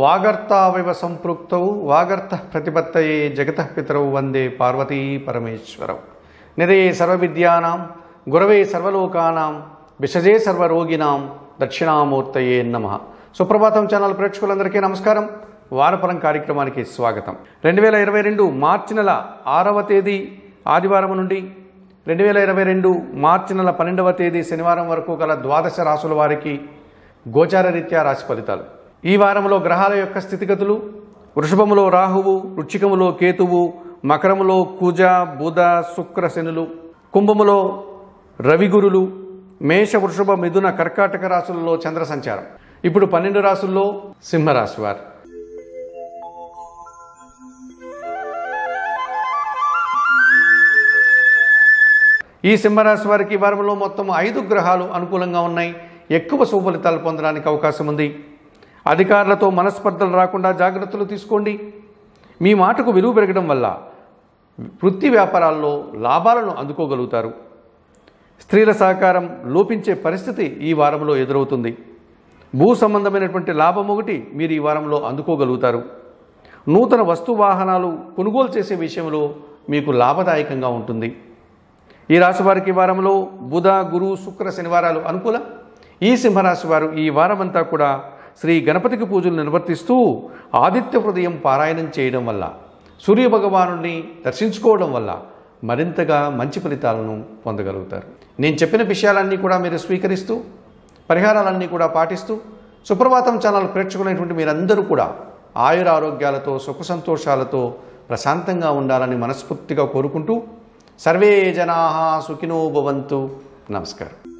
వాగర్తావివ సంపృక్తౌ వాగర్త ప్రతిపత్తయే జగత పితరౌ వందే పార్వతీ పరమేశ్వరౌ నిరయే సర్వవిద్యానాం గురవే సర్వలోకానాం విషజే సర్వరోగినాం దక్షిణామూర్తయే నమ సుప్రభాతం ఛానల్ ప్రేక్షకులందరికీ నమస్కారం వారపరం కార్యక్రమానికి స్వాగతం రెండు వేల ఇరవై రెండు మార్చి నెల ఆరవ తేదీ ఆదివారం నుండి రెండు వేల ఇరవై రెండు మార్చి నెల పన్నెండవ తేదీ శనివారం వరకు గల ద్వాదశ రాసుల వారికి గోచారరీత్యా రాశి ఫలితాలు ఈ వారంలో గ్రహాల యొక్క స్థితిగతులు వృషభములో రాహువు వృచ్చికములో కేతువు మకరములో కుజ బుధ శుక్ర శనులు కుంభములో రవిగురులు మేష వృషభ మిథున కర్కాటక రాశులలో చంద్ర సంచారం ఇప్పుడు పన్నెండు రాసుల్లో సింహరాశి వారు ఈ సింహరాశి వారికి వారంలో మొత్తం ఐదు గ్రహాలు అనుకూలంగా ఉన్నాయి ఎక్కువ ఫలితాలు పొందడానికి అవకాశం ఉంది అధికారులతో మనస్పర్ధలు రాకుండా జాగ్రత్తలు తీసుకోండి మీ మాటకు విలువ పెరగడం వల్ల వృత్తి వ్యాపారాల్లో లాభాలను అందుకోగలుగుతారు స్త్రీల సహకారం లోపించే పరిస్థితి ఈ వారంలో ఎదురవుతుంది భూ సంబంధమైనటువంటి లాభం ఒకటి మీరు ఈ వారంలో అందుకోగలుగుతారు నూతన వస్తు వాహనాలు కొనుగోలు చేసే విషయంలో మీకు లాభదాయకంగా ఉంటుంది ఈ రాశివారికి వారంలో బుధ గురు శుక్ర శనివారాలు అనుకూల ఈ సింహరాశి వారు ఈ వారమంతా కూడా శ్రీ గణపతికి పూజలు నిర్వర్తిస్తూ ఆదిత్య హృదయం పారాయణం చేయడం వల్ల సూర్యభగవాను దర్శించుకోవడం వల్ల మరింతగా మంచి ఫలితాలను పొందగలుగుతారు నేను చెప్పిన విషయాలన్నీ కూడా మీరు స్వీకరిస్తూ పరిహారాలన్నీ కూడా పాటిస్తూ సుప్రభాతం ఛానల్ ప్రేక్షకులైనటువంటి మీరందరూ కూడా ఆయుర ఆరోగ్యాలతో సుఖ సంతోషాలతో ప్రశాంతంగా ఉండాలని మనస్ఫూర్తిగా కోరుకుంటూ సర్వే జనా సుఖినో భవంతు నమస్కారం